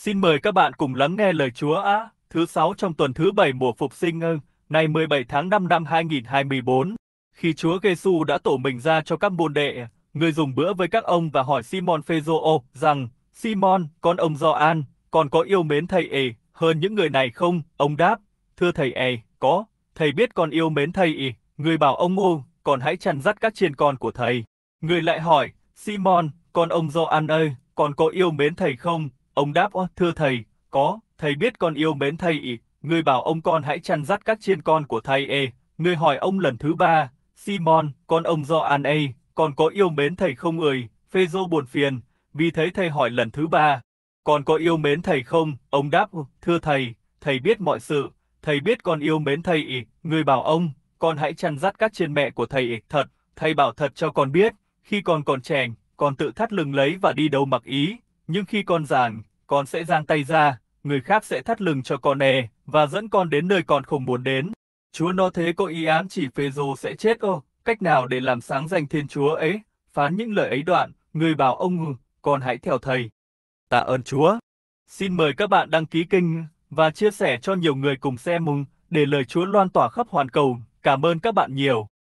Xin mời các bạn cùng lắng nghe lời Chúa Á, thứ sáu trong tuần thứ bảy mùa phục sinh ngưng, ngày 17 tháng 5 năm 2024. Khi Chúa Giêsu đã tổ mình ra cho các môn đệ, người dùng bữa với các ông và hỏi Simon Phêrô rằng, Simon, con ông Gioan, còn có yêu mến thầy ề hơn những người này không? Ông đáp, thưa thầy ề, có, thầy biết con yêu mến thầy ề, người bảo ông ô, còn hãy chăn dắt các chiên con của thầy. Người lại hỏi, Simon, con ông Gioan ơi, còn có yêu mến thầy không? Ông đáp, thưa thầy, có, thầy biết con yêu mến thầy ý, ngươi bảo ông con hãy chăn dắt các chiên con của thầy ê, ngươi hỏi ông lần thứ ba, Simon, con ông do an ê, con có yêu mến thầy không ơi, phê dô buồn phiền, vì thế thầy hỏi lần thứ ba, con có yêu mến thầy không, ông đáp, thưa thầy, thầy biết mọi sự, thầy biết con yêu mến thầy ý, ngươi bảo ông, con hãy chăn dắt các chiên mẹ của thầy ý, thật, thầy bảo thật cho con biết, khi con còn trẻ, con tự thắt lưng lấy và đi đâu mặc ý, nhưng khi con giàng, con sẽ giang tay ra, người khác sẽ thắt lưng cho con nè, và dẫn con đến nơi con không muốn đến. Chúa nó thế có ý ám chỉ phê rô sẽ chết ô, cách nào để làm sáng danh thiên chúa ấy, phán những lời ấy đoạn, người bảo ông, con hãy theo thầy. Tạ ơn Chúa. Xin mời các bạn đăng ký kênh và chia sẻ cho nhiều người cùng xem mùng để lời Chúa loan tỏa khắp hoàn cầu. Cảm ơn các bạn nhiều.